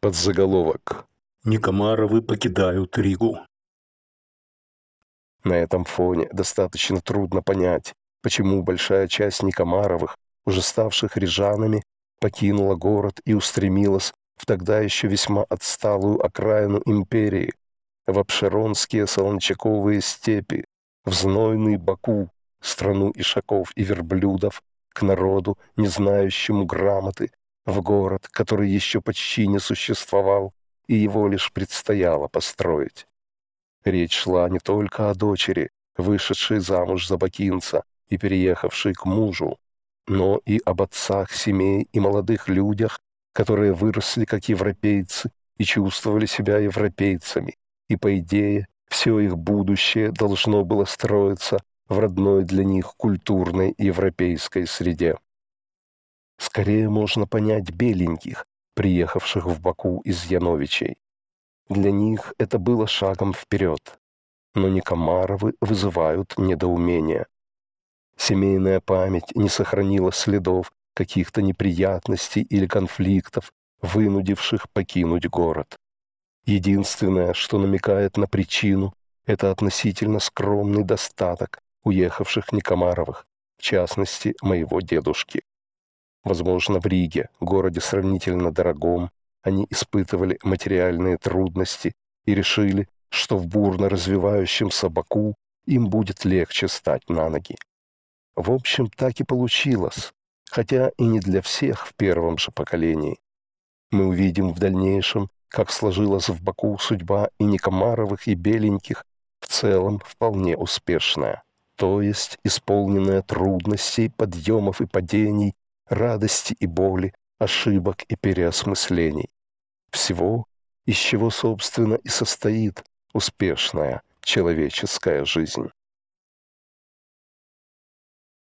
Под заголовок Никомаровы покидают Ригу. На этом фоне достаточно трудно понять, почему большая часть Никомаровых, уже ставших рижанами, покинула город и устремилась в тогда еще весьма отсталую окраину империи, в обширонские солончаковые степи, в знойный Баку, страну ишаков и верблюдов, к народу, не знающему грамоты, в город, который еще почти не существовал, и его лишь предстояло построить. Речь шла не только о дочери, вышедшей замуж за бакинца и переехавшей к мужу, но и об отцах семей и молодых людях, которые выросли как европейцы и чувствовали себя европейцами, и, по идее, все их будущее должно было строиться в родной для них культурной европейской среде скорее можно понять беленьких, приехавших в Баку из Яновичей. Для них это было шагом вперед. Но Никомаровы вызывают недоумение. Семейная память не сохранила следов каких-то неприятностей или конфликтов, вынудивших покинуть город. Единственное, что намекает на причину, это относительно скромный достаток уехавших Некомаровых, в частности, моего дедушки. Возможно, в Риге, городе сравнительно дорогом, они испытывали материальные трудности и решили, что в бурно развивающемся Баку им будет легче стать на ноги. В общем, так и получилось, хотя и не для всех в первом же поколении. Мы увидим в дальнейшем, как сложилась в Баку судьба и Никомаровых, и Беленьких, в целом вполне успешная, то есть исполненная трудностей, подъемов и падений, радости и боли, ошибок и переосмыслений. Всего, из чего, собственно, и состоит успешная человеческая жизнь.